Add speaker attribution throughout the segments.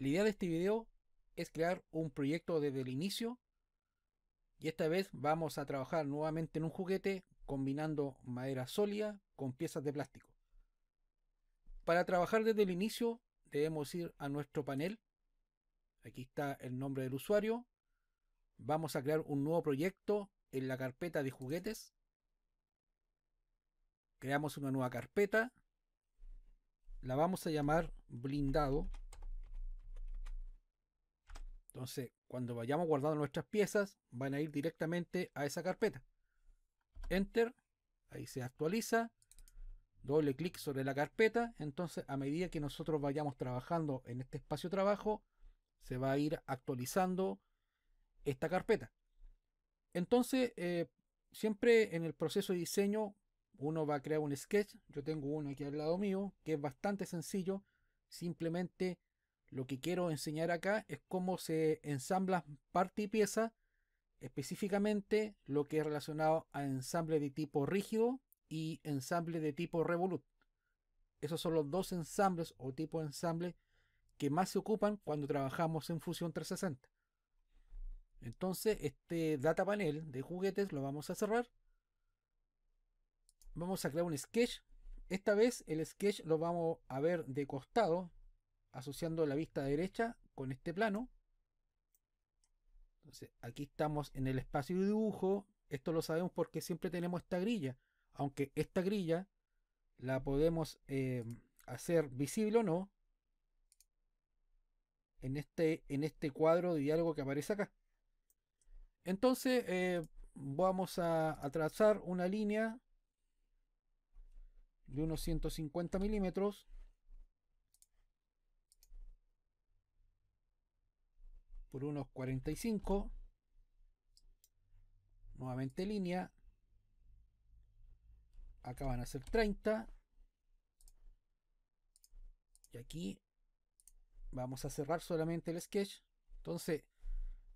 Speaker 1: La idea de este video es crear un proyecto desde el inicio y esta vez vamos a trabajar nuevamente en un juguete combinando madera sólida con piezas de plástico. Para trabajar desde el inicio debemos ir a nuestro panel. Aquí está el nombre del usuario. Vamos a crear un nuevo proyecto en la carpeta de juguetes. Creamos una nueva carpeta. La vamos a llamar blindado entonces, cuando vayamos guardando nuestras piezas, van a ir directamente a esa carpeta. Enter, ahí se actualiza, doble clic sobre la carpeta, entonces a medida que nosotros vayamos trabajando en este espacio trabajo, se va a ir actualizando esta carpeta. Entonces, eh, siempre en el proceso de diseño, uno va a crear un sketch, yo tengo uno aquí al lado mío, que es bastante sencillo, simplemente lo que quiero enseñar acá es cómo se ensambla parte y pieza, específicamente lo que es relacionado a ensamble de tipo rígido y ensamble de tipo revolut. Esos son los dos ensambles o tipo de ensamble que más se ocupan cuando trabajamos en Fusion 360. Entonces, este data panel de juguetes lo vamos a cerrar. Vamos a crear un sketch. Esta vez el sketch lo vamos a ver de costado asociando la vista derecha con este plano. Entonces, aquí estamos en el espacio de dibujo. Esto lo sabemos porque siempre tenemos esta grilla. Aunque esta grilla la podemos eh, hacer visible o no en este, en este cuadro de diálogo que aparece acá. Entonces eh, vamos a, a, trazar una línea de unos 150 milímetros por unos 45. Nuevamente línea. Acá van a ser 30. Y aquí vamos a cerrar solamente el sketch. Entonces,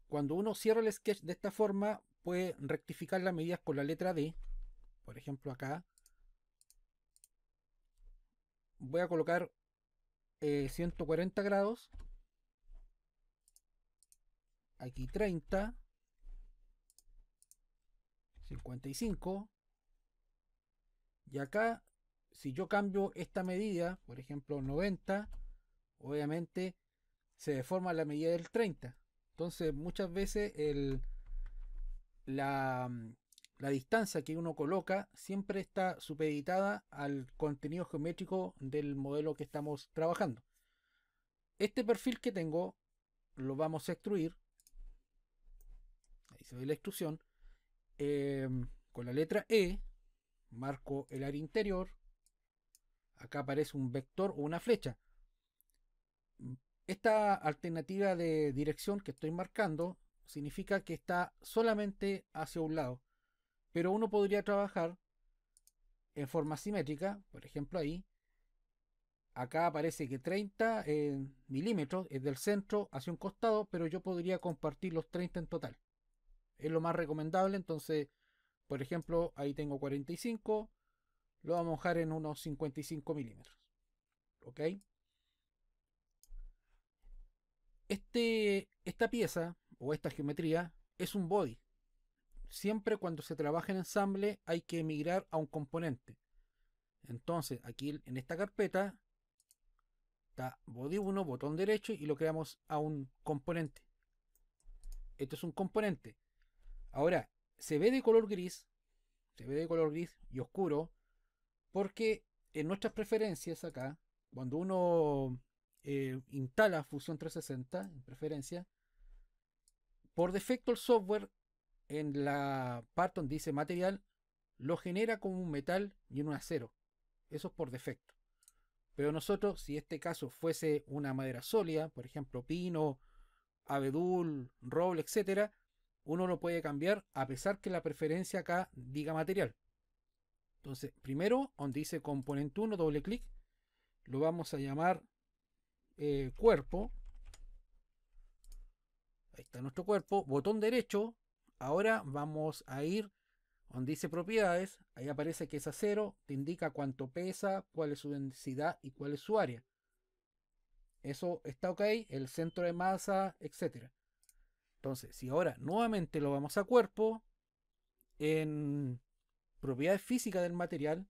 Speaker 1: cuando uno cierra el sketch de esta forma, puede rectificar las medidas con la letra D. Por ejemplo, acá voy a colocar 140 eh, grados aquí 30, 55, y acá, si yo cambio esta medida, por ejemplo 90, obviamente se deforma la medida del 30. Entonces muchas veces la, la distancia que uno coloca siempre está supeditada al contenido geométrico del modelo que estamos trabajando. Este perfil que tengo lo vamos a extruir y se ve la extrusión, eh, con la letra E, marco el área interior, acá aparece un vector o una flecha. Esta alternativa de dirección que estoy marcando significa que está solamente hacia un lado, pero uno podría trabajar en forma simétrica, por ejemplo ahí, acá aparece que 30 eh, milímetros es del centro hacia un costado, pero yo podría compartir los 30 en total es lo más recomendable. Entonces, por ejemplo, ahí tengo 45, lo vamos a mojar en unos 55 milímetros. ¿Ok? Este, esta pieza o esta geometría es un body. Siempre cuando se trabaja en ensamble hay que emigrar a un componente. Entonces, aquí en esta carpeta está body 1, botón derecho y lo creamos a un componente. Esto es un componente. Ahora, se ve de color gris, se ve de color gris y oscuro, porque en nuestras preferencias acá, cuando uno eh, instala Fusion 360 en preferencia, por defecto el software en la parte donde dice material lo genera como un metal y un acero. Eso es por defecto. Pero nosotros, si este caso fuese una madera sólida, por ejemplo, pino, abedul, roble, etcétera, uno lo puede cambiar a pesar que la preferencia acá diga material. Entonces, primero, donde dice componente 1, doble clic, lo vamos a llamar eh, cuerpo. Ahí está nuestro cuerpo. Botón derecho. Ahora vamos a ir donde dice propiedades. Ahí aparece que es acero. Te indica cuánto pesa, cuál es su densidad y cuál es su área. Eso está ok. El centro de masa, etcétera. Entonces, si ahora nuevamente lo vamos a cuerpo, en propiedades físicas del material,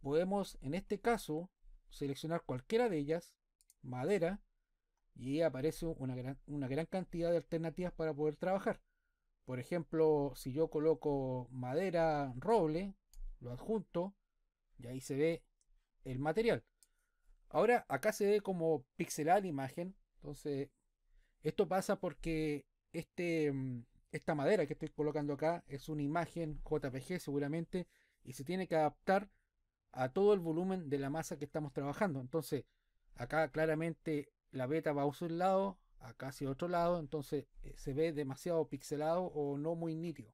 Speaker 1: podemos en este caso seleccionar cualquiera de ellas, madera, y aparece una gran, una gran cantidad de alternativas para poder trabajar. Por ejemplo, si yo coloco madera, roble, lo adjunto y ahí se ve el material. Ahora acá se ve como pixelada la imagen, entonces esto pasa porque este, mm, esta madera que estoy colocando acá es una imagen JPG seguramente y se tiene que adaptar a todo el volumen de la masa que estamos trabajando. Entonces, acá claramente la beta va a un lado, acá hacia otro lado, entonces eh, se ve demasiado pixelado o no muy nítido.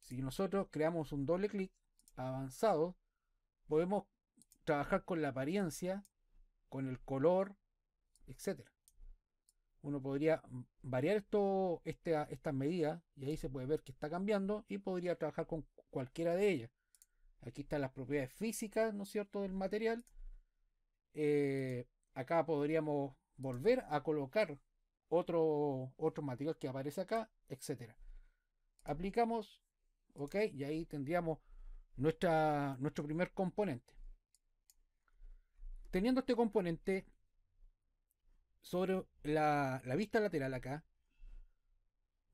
Speaker 1: Si nosotros creamos un doble clic avanzado, podemos trabajar con la apariencia, con el color, etcétera uno podría variar este, estas medidas y ahí se puede ver que está cambiando y podría trabajar con cualquiera de ellas. Aquí están las propiedades físicas, ¿no es cierto?, del material. Eh, acá podríamos volver a colocar otro, otro material que aparece acá, etc. Aplicamos, ok, y ahí tendríamos nuestra, nuestro primer componente. Teniendo este componente, sobre la, vista lateral acá,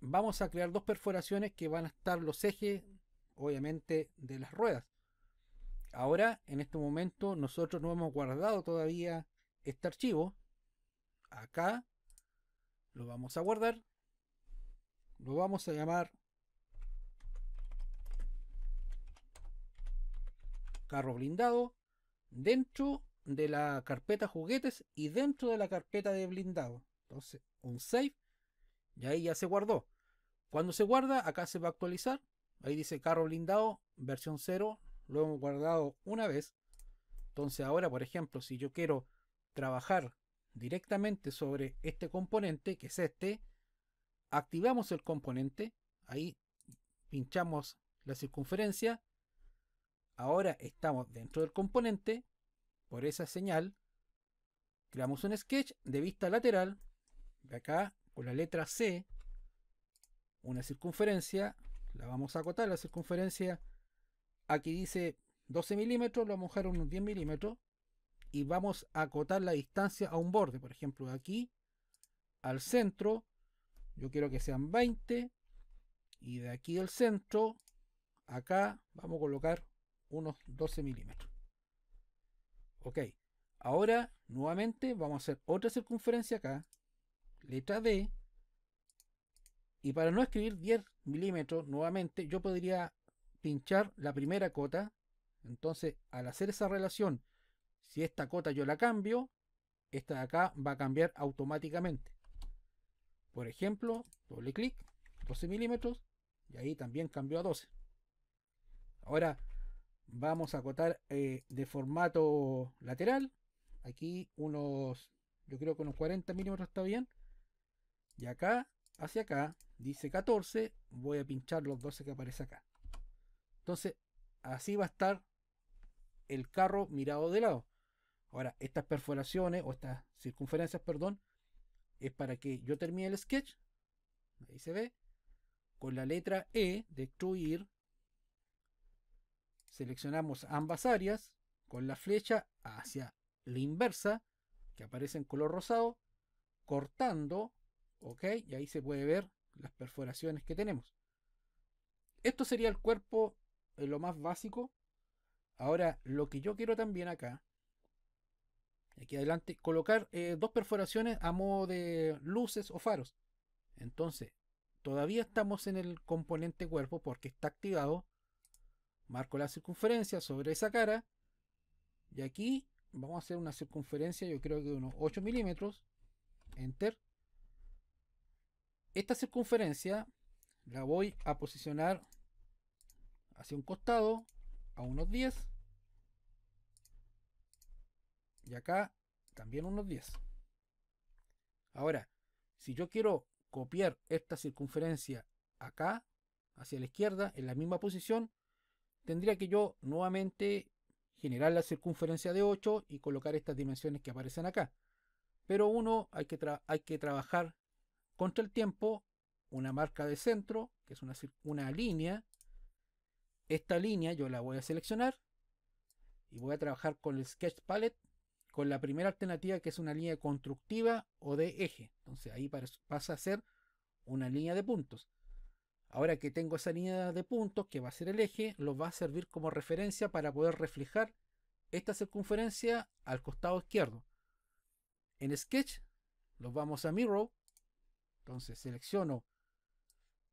Speaker 1: vamos a crear dos perforaciones que van a estar los ejes, obviamente, de las ruedas. Ahora, en este momento, nosotros no hemos guardado todavía este archivo. Acá lo vamos a guardar. Lo vamos a llamar carro blindado. Dentro de la carpeta juguetes y dentro de la carpeta de blindado. Entonces, un save y ahí ya se guardó. Cuando se guarda, acá se va a actualizar. Ahí dice carro blindado, versión 0. Lo hemos guardado una vez. Entonces ahora, por ejemplo, si yo quiero trabajar directamente sobre este componente, que es este, activamos el componente. Ahí pinchamos la circunferencia. Ahora estamos dentro del componente. Por esa señal, creamos un sketch de vista lateral, de acá, con la letra C, una circunferencia, la vamos a acotar, la circunferencia, aquí dice 12 milímetros, lo vamos a dejar unos 10 milímetros, y vamos a acotar la distancia a un borde, por ejemplo, de aquí, al centro, yo quiero que sean 20, y de aquí al centro, acá vamos a colocar unos 12 milímetros. Ok, ahora nuevamente vamos a hacer otra circunferencia acá, letra D, y para no escribir 10 milímetros nuevamente, yo podría pinchar la primera cota. Entonces, al hacer esa relación, si esta cota yo la cambio, esta de acá va a cambiar automáticamente. Por ejemplo, doble clic, 12 milímetros, y ahí también cambió a 12. Ahora, vamos a acotar eh, de formato lateral. Aquí unos, yo creo que unos 40 milímetros está bien. Y acá, hacia acá, dice 14. Voy a pinchar los 12 que aparece acá. Entonces, así va a estar el carro mirado de lado. Ahora, estas perforaciones, o estas circunferencias, perdón, es para que yo termine el sketch. Ahí se ve. Con la letra E, de destruir, Seleccionamos ambas áreas con la flecha hacia la inversa, que aparece en color rosado, cortando, ¿ok? Y ahí se puede ver las perforaciones que tenemos. Esto sería el cuerpo eh, lo más básico. Ahora, lo que yo quiero también acá, aquí adelante, colocar eh, dos perforaciones a modo de luces o faros. Entonces, todavía estamos en el componente cuerpo porque está activado Marco la circunferencia sobre esa cara. Y aquí vamos a hacer una circunferencia, yo creo que de unos 8 milímetros. Enter. Esta circunferencia la voy a posicionar hacia un costado, a unos 10. Y acá también unos 10. Ahora, si yo quiero copiar esta circunferencia acá, hacia la izquierda, en la misma posición, tendría que yo nuevamente generar la circunferencia de 8 y colocar estas dimensiones que aparecen acá. Pero uno, hay que, hay que trabajar contra el tiempo, una marca de centro, que es una, una línea. Esta línea yo la voy a seleccionar y voy a trabajar con el Sketch Palette, con la primera alternativa que es una línea constructiva o de eje. Entonces ahí pasa a ser una línea de puntos. Ahora que tengo esa línea de puntos, que va a ser el eje, los va a servir como referencia para poder reflejar esta circunferencia al costado izquierdo. En Sketch, los vamos a Mirror. Entonces selecciono,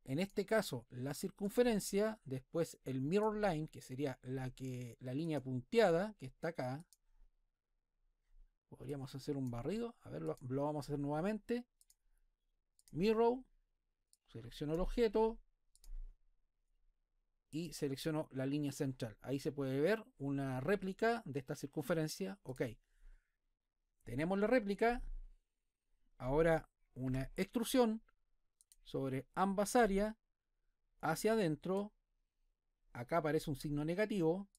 Speaker 1: en este caso, la circunferencia, después el Mirror Line, que sería la, que, la línea punteada, que está acá. Podríamos hacer un barrido, a ver, lo, lo vamos a hacer nuevamente. Mirror, selecciono el objeto, y selecciono la línea central. Ahí se puede ver una réplica de esta circunferencia. Ok. Tenemos la réplica. Ahora una extrusión sobre ambas áreas hacia adentro. Acá aparece un signo negativo.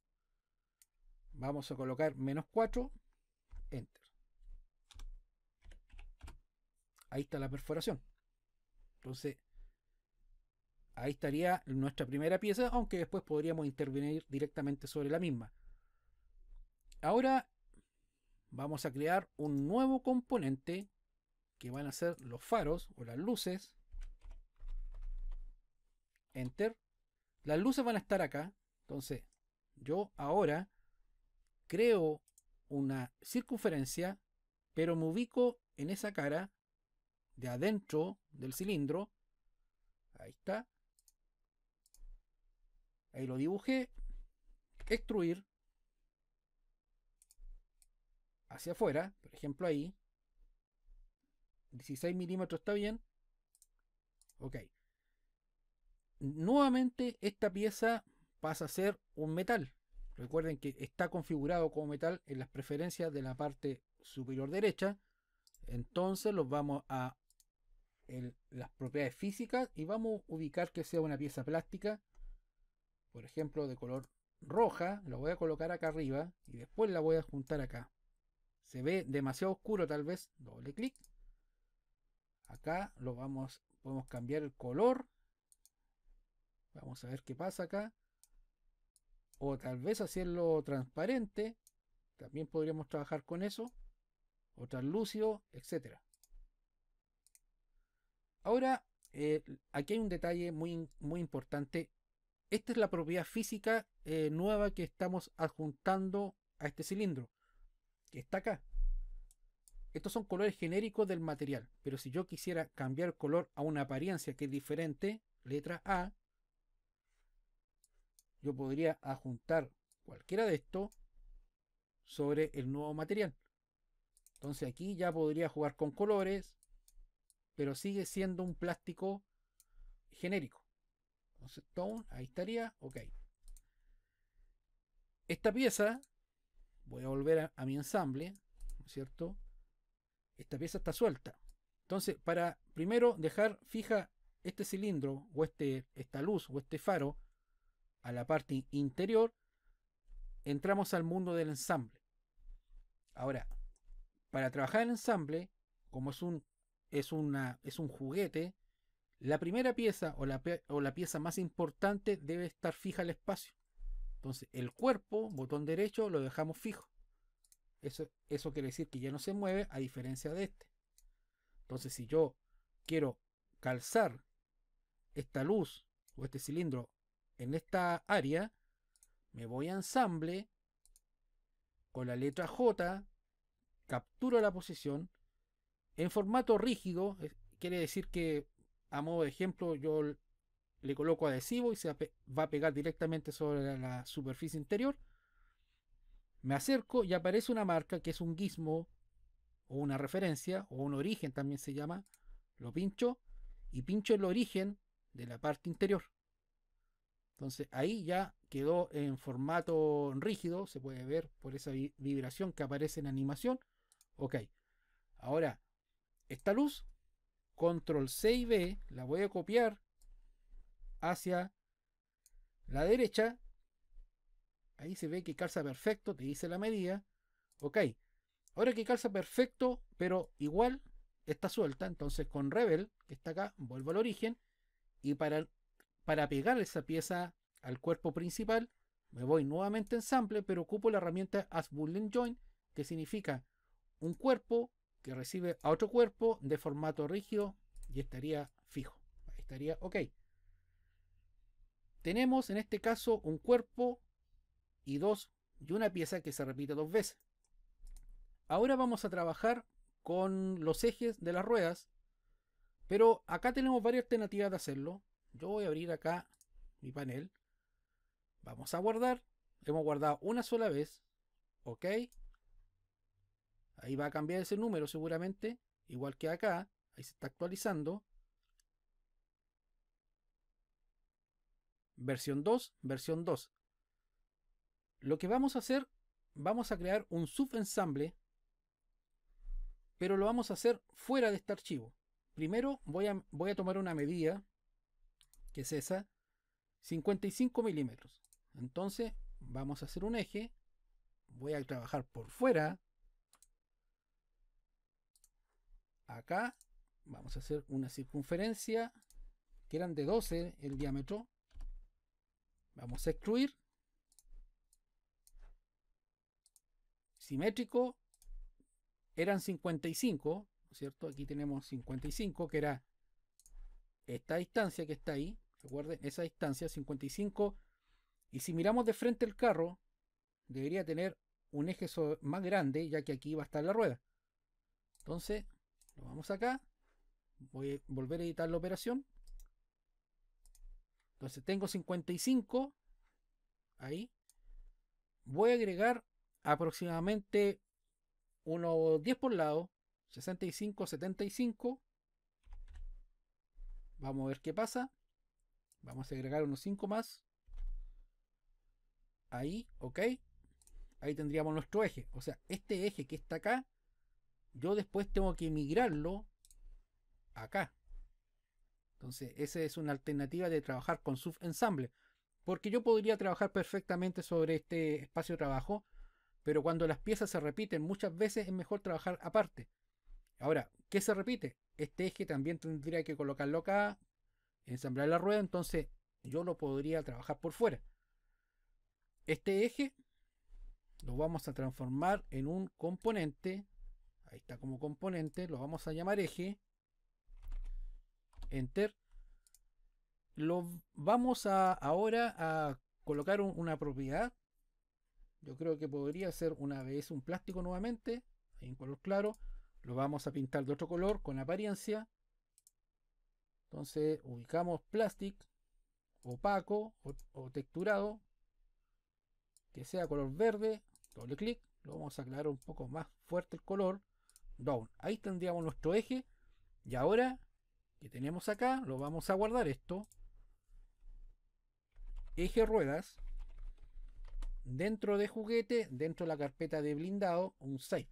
Speaker 1: Vamos a colocar menos 4. Enter. Ahí está la perforación. Entonces, Ahí estaría nuestra primera pieza, aunque después podríamos intervenir directamente sobre la misma. Ahora vamos a crear un nuevo componente que van a ser los faros o las luces. Enter. Las luces van a estar acá. Entonces, yo ahora creo una circunferencia, pero me ubico en esa cara de adentro del cilindro. Ahí está. Ahí lo dibujé. Extruir. Hacia afuera, por ejemplo ahí. 16 milímetros está bien. Ok. Nuevamente esta pieza pasa a ser un metal. Recuerden que está configurado como metal en las preferencias de la parte superior derecha. Entonces los vamos a las propiedades físicas y vamos a ubicar que sea una pieza plástica por ejemplo, de color roja, Lo voy a colocar acá arriba y después la voy a juntar acá. Se ve demasiado oscuro tal vez, doble clic. Acá lo vamos, podemos cambiar el color. Vamos a ver qué pasa acá. O tal vez hacerlo transparente. También podríamos trabajar con eso. O translúcido, etcétera. Ahora, eh, aquí hay un detalle muy, muy importante esta es la propiedad física eh, nueva que estamos adjuntando a este cilindro, que está acá. Estos son colores genéricos del material, pero si yo quisiera cambiar color a una apariencia que es diferente, letra A, yo podría adjuntar cualquiera de estos sobre el nuevo material. Entonces aquí ya podría jugar con colores, pero sigue siendo un plástico genérico. Entonces, ahí estaría, ok. Esta pieza, voy a volver a, mi ensamble, cierto? Esta pieza está suelta. Entonces, para primero dejar fija este cilindro o este, esta luz o este faro a la parte interior, entramos al mundo del ensamble. Ahora, para trabajar el ensamble, como es un, es una, es un juguete, la primera pieza o la, o la pieza más importante debe estar fija al espacio. Entonces, el cuerpo, botón derecho, lo dejamos fijo. Eso, eso quiere decir que ya no se mueve a diferencia de este. Entonces, si yo quiero calzar esta luz o este cilindro en esta área, me voy a ensamble con la letra J, capturo la posición. En formato rígido, quiere decir que a modo de ejemplo, yo le coloco adhesivo y se va a pegar directamente sobre la superficie interior. Me acerco y aparece una marca que es un guismo o una referencia o un origen también se llama. Lo pincho y pincho el origen de la parte interior. Entonces ahí ya quedó en formato rígido, se puede ver por esa vibración que aparece en animación. Ok, ahora esta luz control C y B, la voy a copiar hacia la derecha. Ahí se ve que calza perfecto, te dice la medida. Ok, ahora que calza perfecto, pero igual está suelta, entonces con Rebel, que está acá, vuelvo al origen. Y para, para pegar esa pieza al cuerpo principal, me voy nuevamente en sample, pero ocupo la herramienta as boolean join, que significa un cuerpo que recibe a otro cuerpo de formato rígido y estaría fijo. Estaría ok. Tenemos en este caso un cuerpo y dos y una pieza que se repite dos veces. Ahora vamos a trabajar con los ejes de las ruedas, pero acá tenemos varias alternativas de hacerlo. Yo voy a abrir acá mi panel. Vamos a guardar. Hemos guardado una sola vez. Ok. Ahí va a cambiar ese número seguramente, igual que acá, ahí se está actualizando. Versión 2, versión 2. Lo que vamos a hacer, vamos a crear un subensamble, pero lo vamos a hacer fuera de este archivo. Primero voy a, voy a tomar una medida, que es esa, 55 milímetros. Entonces vamos a hacer un eje, voy a trabajar por fuera acá vamos a hacer una circunferencia que eran de 12 el diámetro vamos a excluir simétrico eran 55 ¿cierto? aquí tenemos 55 que era esta distancia que está ahí recuerden esa distancia 55 y si miramos de frente el carro debería tener un eje más grande ya que aquí va a estar la rueda entonces lo vamos acá. Voy a volver a editar la operación. Entonces tengo 55. Ahí. Voy a agregar aproximadamente unos 10 por lado. 65, 75. Vamos a ver qué pasa. Vamos a agregar unos 5 más. Ahí, ok. Ahí tendríamos nuestro eje. O sea, este eje que está acá yo después tengo que migrarlo acá. Entonces, esa es una alternativa de trabajar con sub-ensamble. Porque yo podría trabajar perfectamente sobre este espacio de trabajo, pero cuando las piezas se repiten muchas veces es mejor trabajar aparte. Ahora, ¿qué se repite? Este eje también tendría que colocarlo acá, ensamblar la rueda, entonces yo lo podría trabajar por fuera. Este eje lo vamos a transformar en un componente está como componente, lo vamos a llamar eje, enter, lo vamos a ahora a colocar una propiedad, yo creo que podría ser una vez un plástico nuevamente, en color claro, lo vamos a pintar de otro color con apariencia, entonces ubicamos plástico opaco o texturado, que sea color verde, doble clic, lo vamos a aclarar un poco más fuerte el color Ahí tendríamos nuestro eje. Y ahora que tenemos acá, lo vamos a guardar esto. Eje ruedas. Dentro de juguete, dentro de la carpeta de blindado, un save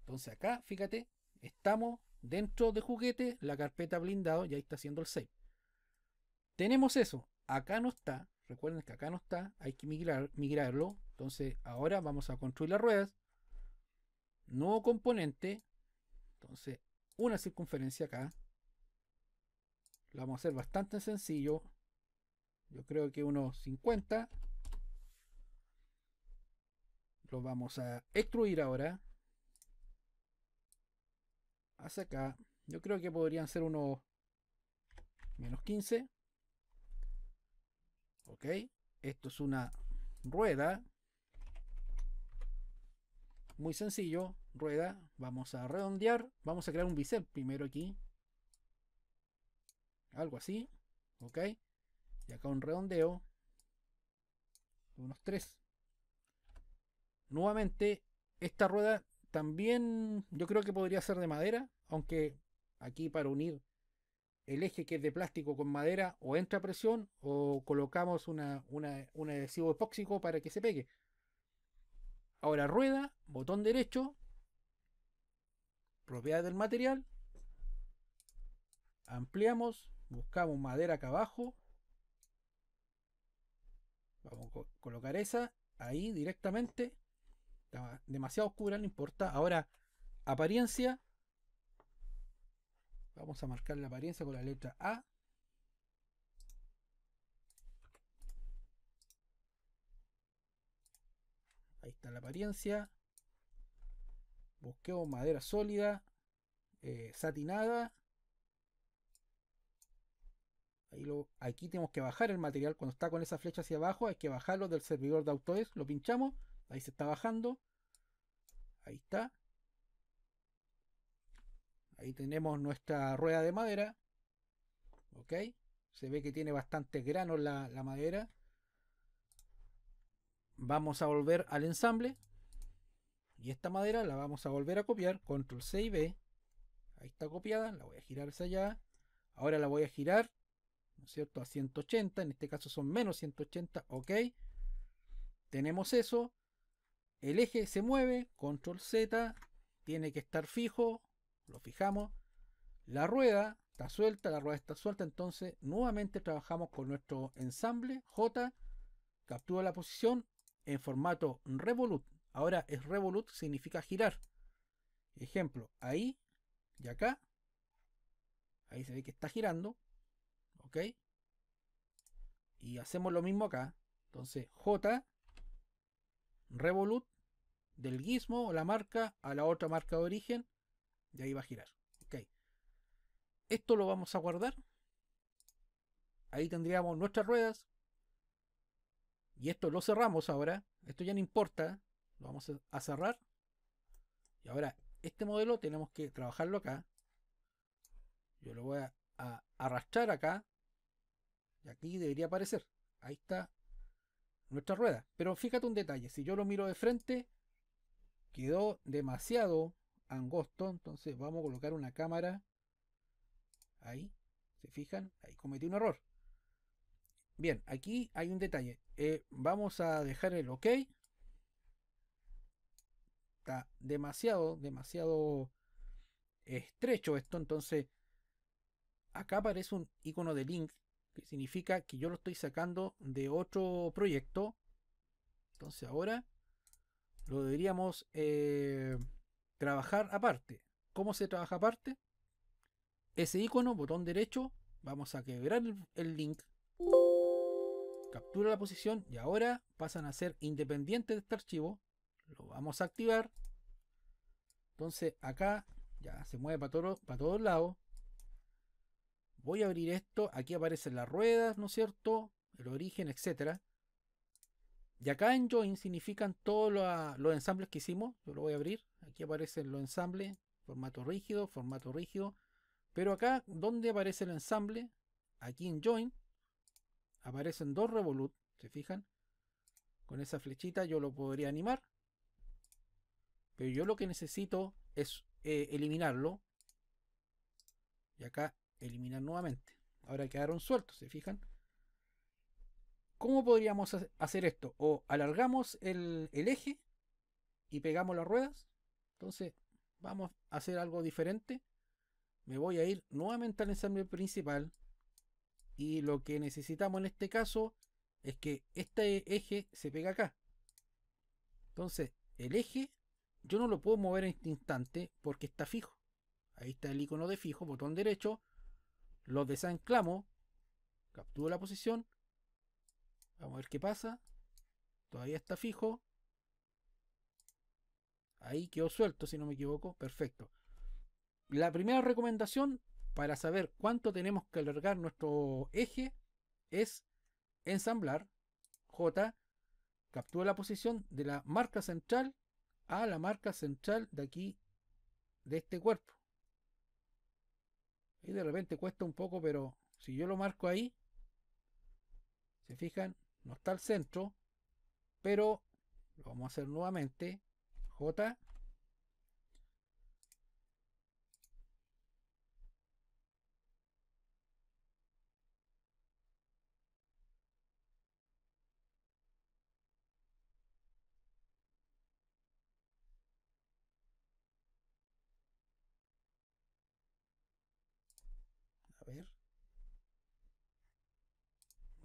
Speaker 1: Entonces acá, fíjate, estamos dentro de juguete, la carpeta blindado, y ahí está haciendo el save Tenemos eso. Acá no está. Recuerden que acá no está. Hay que migrar, migrarlo. Entonces ahora vamos a construir las ruedas nuevo componente. Entonces, una circunferencia acá. La vamos a hacer bastante sencillo. Yo creo que unos 50. Lo vamos a extruir ahora. Hacia acá. Yo creo que podrían ser unos menos 15. Ok. Esto es una rueda. Muy sencillo, rueda, vamos a redondear, vamos a crear un bisel primero aquí. Algo así, ok. Y acá un redondeo unos tres. Nuevamente, esta rueda también yo creo que podría ser de madera, aunque aquí para unir el eje que es de plástico con madera o entra presión o colocamos un adhesivo epóxico para que se pegue. Ahora rueda, botón derecho, propiedad del material, ampliamos, buscamos madera acá abajo, vamos a colocar esa ahí directamente, demasiado oscura, no importa, ahora apariencia, vamos a marcar la apariencia con la letra A, Ahí está la apariencia. Busquemos madera sólida. Eh, satinada. aquí tenemos que bajar el material. Cuando está con esa flecha hacia abajo, hay que bajarlo del servidor de Autodesk. Lo pinchamos. Ahí se está bajando. Ahí está. Ahí tenemos nuestra rueda de madera. Ok. Se ve que tiene bastante grano la madera vamos a volver al ensamble y esta madera la vamos a volver a copiar, control C y B, ahí está copiada, la voy a girar hacia allá, ahora la voy a girar, ¿no es cierto?, a 180, en este caso son menos 180, ok, tenemos eso, el eje se mueve, control Z, tiene que estar fijo, lo fijamos, la rueda está suelta, la rueda está suelta, entonces nuevamente trabajamos con nuestro ensamble J, captura la posición, en formato revolut. Ahora es revolut significa girar. Ejemplo, ahí y acá. Ahí se ve que está girando. ¿Ok? Y hacemos lo mismo acá. Entonces, J, revolut, del gizmo o la marca a la otra marca de origen. Y ahí va a girar. ¿Ok? Esto lo vamos a guardar. Ahí tendríamos nuestras ruedas y esto lo cerramos ahora. Esto ya no importa. Lo vamos a cerrar. Y ahora este modelo tenemos que trabajarlo acá. Yo lo voy a, arrastrar acá. Y aquí debería aparecer. Ahí está nuestra rueda. Pero fíjate un detalle. Si yo lo miro de frente, quedó demasiado angosto. Entonces vamos a colocar una cámara. Ahí. ¿Se fijan? Ahí cometí un error. Bien, aquí hay un detalle. Eh, vamos a dejar el OK. Está demasiado, demasiado estrecho esto. Entonces, acá aparece un icono de link que significa que yo lo estoy sacando de otro proyecto. Entonces ahora lo deberíamos eh, trabajar aparte. ¿Cómo se trabaja aparte? Ese icono, botón derecho, vamos a quebrar el link captura la posición y ahora pasan a ser independientes de este archivo. Lo vamos a activar. Entonces acá ya se mueve para, para todos lados. Voy a abrir esto. Aquí aparecen las ruedas, ¿no es cierto? El origen, etcétera. Y acá en join significan todos los, los ensambles que hicimos. Yo lo voy a abrir. Aquí aparecen los ensambles. Formato rígido, formato rígido. Pero acá, ¿dónde aparece el ensamble? Aquí en join aparecen dos Revolut, ¿se fijan? Con esa flechita yo lo podría animar. Pero yo lo que necesito es eh, eliminarlo. Y acá eliminar nuevamente. Ahora quedaron sueltos, ¿se fijan? ¿Cómo podríamos hacer esto? O alargamos el, el eje y pegamos las ruedas. Entonces vamos a hacer algo diferente. Me voy a ir nuevamente al ensamble principal. Y lo que necesitamos en este caso es que este eje se pega acá. Entonces, el eje yo no lo puedo mover en este instante porque está fijo. Ahí está el icono de fijo, botón derecho. Lo desanclamo. Capturo la posición. Vamos a ver qué pasa. Todavía está fijo. Ahí quedó suelto, si no me equivoco. Perfecto. La primera recomendación, para saber cuánto tenemos que alargar nuestro eje es ensamblar J, captura la posición de la marca central a la marca central de aquí, de este cuerpo. Y de repente cuesta un poco, pero si yo lo marco ahí, se fijan, no está al centro, pero lo vamos a hacer nuevamente, J,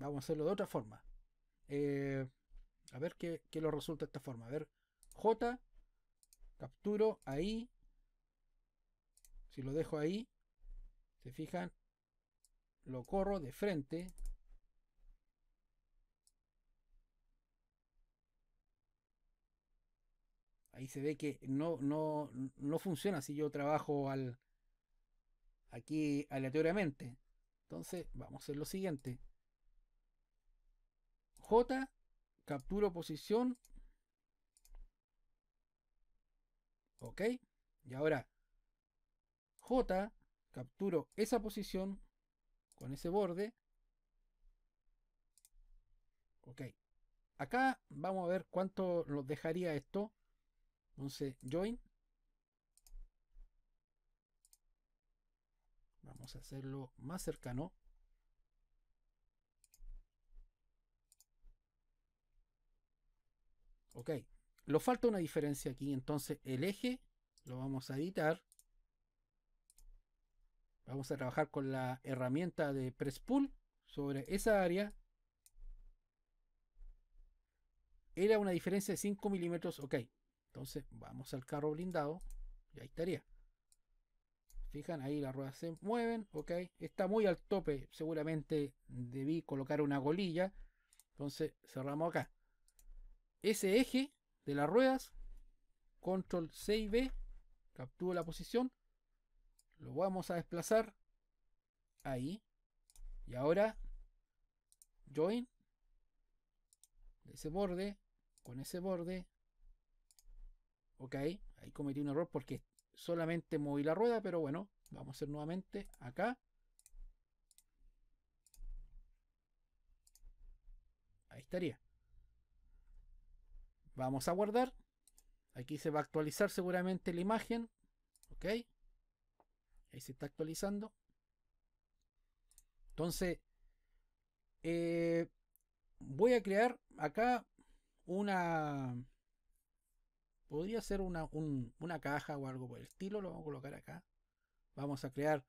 Speaker 1: Vamos a hacerlo de otra forma. Eh, a ver qué, lo resulta de esta forma. A ver, J, capturo ahí. Si lo dejo ahí, se fijan, lo corro de frente. Ahí se ve que no, no, no funciona si yo trabajo al, aquí aleatoriamente. Entonces, vamos a hacer lo siguiente. J, capturo posición. Ok. Y ahora J, capturo esa posición con ese borde. Ok. Acá vamos a ver cuánto nos dejaría esto. Entonces, join. Vamos a hacerlo más cercano. Ok, lo falta una diferencia aquí, entonces el eje lo vamos a editar. Vamos a trabajar con la herramienta de press pull sobre esa área. Era una diferencia de 5 milímetros, ok. Entonces vamos al carro blindado y ahí estaría. Fijan, ahí las ruedas se mueven, ok. Está muy al tope, seguramente debí colocar una golilla. Entonces cerramos acá ese eje de las ruedas, control C y B, capturo la posición, lo vamos a desplazar ahí, y ahora join de ese borde con ese borde, ok, ahí cometí un error porque solamente moví la rueda, pero bueno, vamos a hacer nuevamente acá. Ahí estaría. Vamos a guardar. Aquí se va a actualizar seguramente la imagen. Ok. Ahí se está actualizando. Entonces, eh, voy a crear acá una... Podría ser una, una caja o algo por el estilo. Lo vamos a colocar acá. Vamos a crear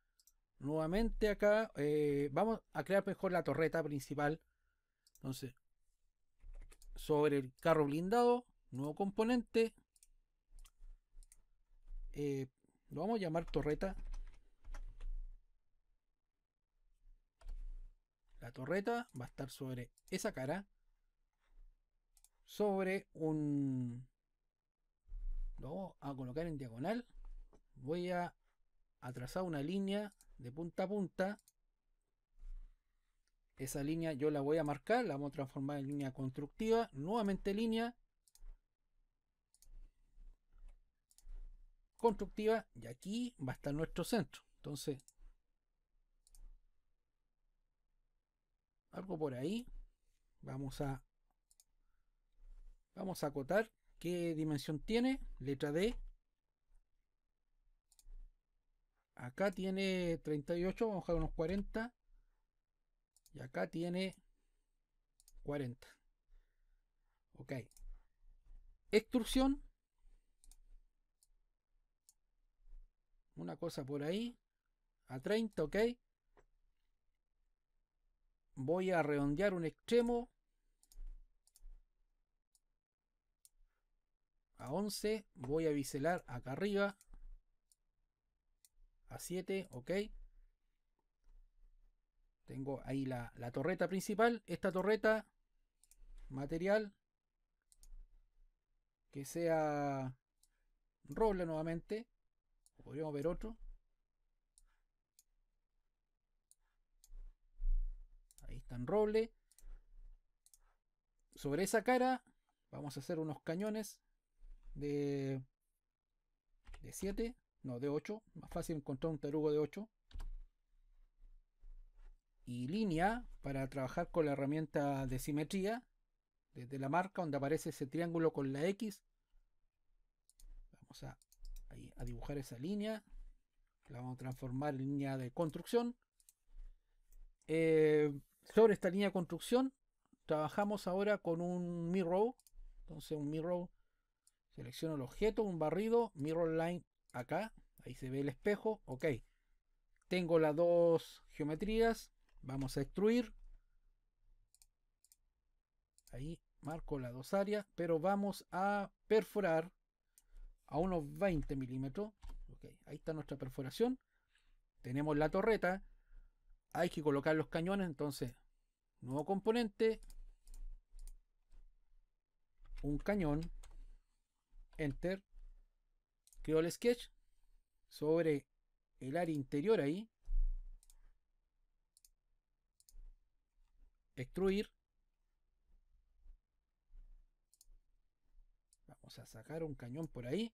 Speaker 1: nuevamente acá. Eh, vamos a crear mejor la torreta principal. Entonces, sobre el carro blindado, nuevo componente. Eh, lo vamos a llamar torreta. La torreta va a estar sobre esa cara. Sobre un... Lo vamos a colocar en diagonal. Voy a trazar una línea de punta a punta esa línea yo la voy a marcar, la vamos a transformar en línea constructiva. Nuevamente línea constructiva y aquí va a estar nuestro centro. Entonces, algo por ahí. Vamos a vamos a acotar qué dimensión tiene, letra D. Acá tiene 38, vamos a dejar unos 40. Y acá tiene 40. Ok. Extrusión. Una cosa por ahí. A 30, ok. Voy a redondear un extremo. A 11. Voy a biselar acá arriba. A 7, ok. Tengo ahí la, torreta principal. Esta torreta, material, que sea roble nuevamente. Podríamos ver otro. Ahí está en roble. Sobre esa cara vamos a hacer unos cañones de de 7, no, de 8. Más fácil encontrar un tarugo de 8 y línea para trabajar con la herramienta de simetría desde la marca donde aparece ese triángulo con la X vamos a, dibujar esa línea la vamos a transformar en línea de construcción eh, sobre esta línea de construcción trabajamos ahora con un mirror entonces un mirror selecciono el objeto un barrido mirror line acá ahí se ve el espejo ok tengo las dos geometrías Vamos a extruir. Ahí marco dos áreas. pero vamos a perforar a unos 20 milímetros. ahí está nuestra perforación. Tenemos la torreta. Hay que colocar los cañones, entonces, nuevo componente. Un cañón. Enter. Creo el sketch sobre el área interior ahí. extruir. Vamos a sacar un cañón por ahí.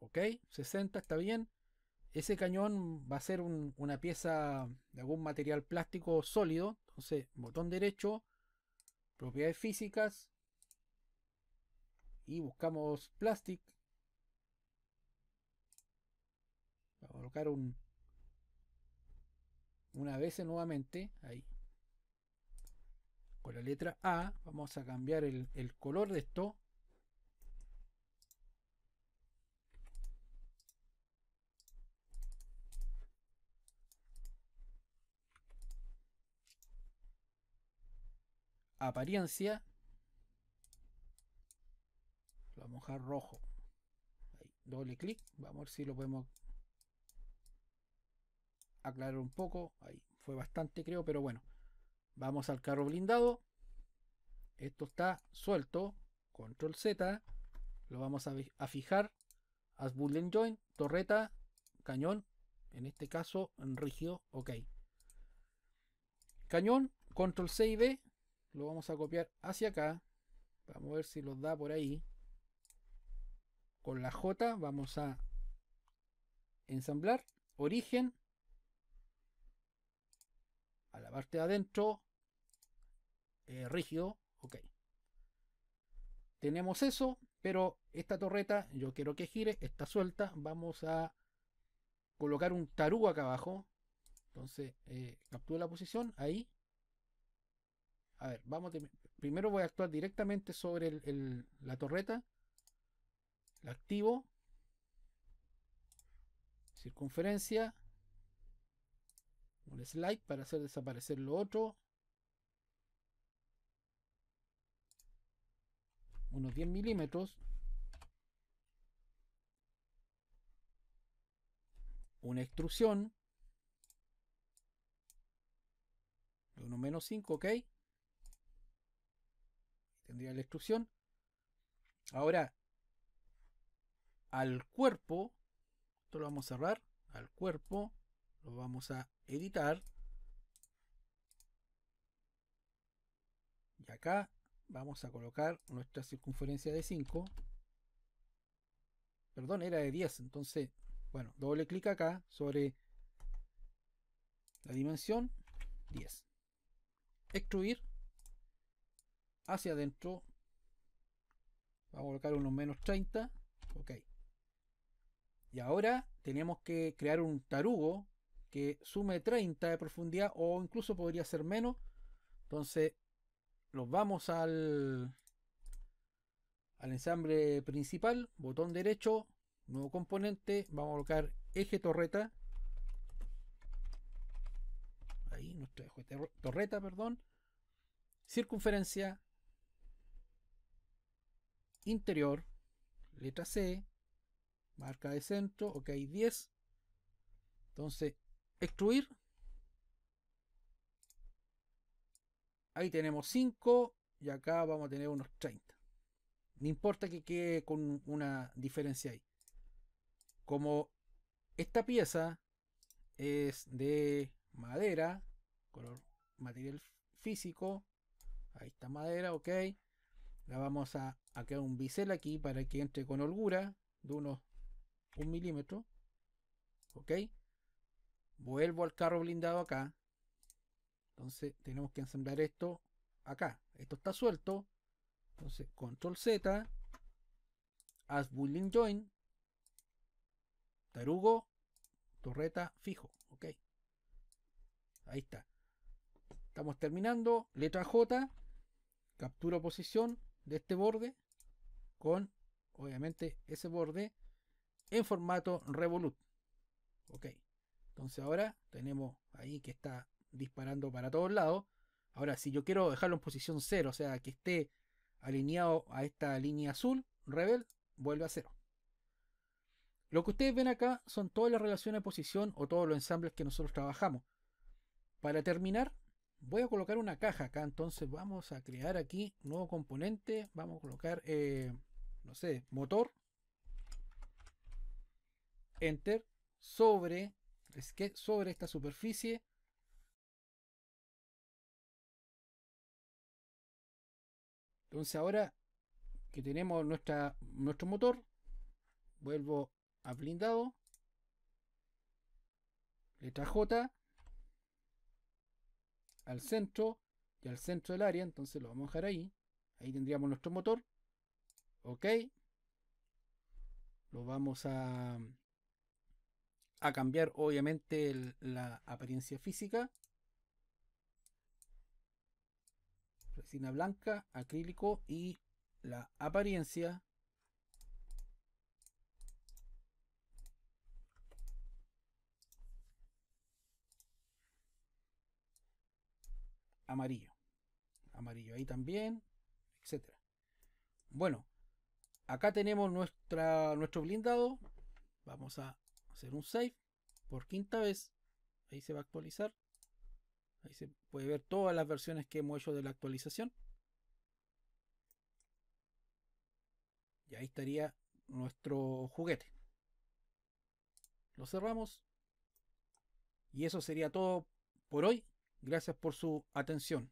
Speaker 1: Ok, 60 está bien. Ese cañón va a ser una pieza de algún material plástico sólido. Entonces, botón derecho, propiedades físicas. Y buscamos plastic. Vamos a colocar un, una vez nuevamente. Ahí, la letra A, vamos a cambiar el, color de esto. Apariencia. Lo vamos a rojo. doble clic. Vamos a ver si lo podemos aclarar un poco. Ahí fue bastante creo, pero bueno. Vamos al carro blindado esto está suelto, control Z, lo vamos a, fijar, as boolean joint. torreta, cañón, en este caso rígido, ok. Cañón, control C y B, lo vamos a copiar hacia acá, vamos a ver si los da por ahí. Con la J vamos a ensamblar, origen, a la parte de adentro, eh, rígido, tenemos eso, pero esta torreta yo quiero que gire, está suelta, vamos a colocar un tarú acá abajo, entonces eh, la posición, ahí, a ver, vamos primero voy a actuar directamente sobre la torreta, la activo, circunferencia, un slide para hacer desaparecer lo otro, unos 10 milímetros. Una extrusión de 1 menos 5, ok. Tendría la extrusión. Ahora, al cuerpo, esto lo vamos a cerrar, al cuerpo lo vamos a editar. Y acá vamos a colocar nuestra circunferencia de 5 perdón era de 10 entonces bueno doble clic acá sobre la dimensión 10 extruir hacia adentro vamos a colocar unos menos 30 ok y ahora tenemos que crear un tarugo que sume 30 de profundidad o incluso podría ser menos entonces nos vamos al, al ensamble principal, botón derecho, nuevo componente, vamos a colocar eje torreta. Ahí, nuestro eje torreta, perdón. Circunferencia. Interior. Letra C. Marca de centro, ok, 10. Entonces, extruir. Ahí tenemos 5 y acá vamos a tener unos 30. No importa que quede con una diferencia ahí. Como esta pieza es de madera, color material físico, ahí está madera, ok. La vamos a, a crear un bisel aquí para que entre con holgura de unos 1 milímetro, ok. Vuelvo al carro blindado acá, entonces tenemos que ensamblar esto acá. Esto está suelto. Entonces control Z. As boolean join. Tarugo. Torreta fijo. Ok. Ahí está. Estamos terminando. Letra J. Captura posición de este borde. Con obviamente ese borde. En formato Revolut. Ok. Entonces ahora tenemos ahí que está disparando para todos lados. Ahora, si yo quiero dejarlo en posición 0, o sea, que esté alineado a esta línea azul, rebel, vuelve a 0. Lo que ustedes ven acá son todas las relaciones de posición o todos los ensambles que nosotros trabajamos. Para terminar, voy a colocar una caja acá. Entonces vamos a crear aquí un nuevo componente. Vamos a colocar, eh, no sé, motor. Enter. Sobre, es que sobre esta superficie Entonces ahora que tenemos nuestra, nuestro motor, vuelvo a blindado, letra J, al centro y al centro del área, entonces lo vamos a dejar ahí. Ahí tendríamos nuestro motor. Ok. Lo vamos a, a cambiar obviamente la apariencia física. resina blanca, acrílico y la apariencia. Amarillo. Amarillo ahí también, etcétera. Bueno, acá tenemos nuestra, nuestro blindado. Vamos a hacer un save por quinta vez. Ahí se va a actualizar. Ahí se puede ver todas las versiones que hemos hecho de la actualización. Y ahí estaría nuestro juguete. Lo cerramos. Y eso sería todo por hoy. Gracias por su atención.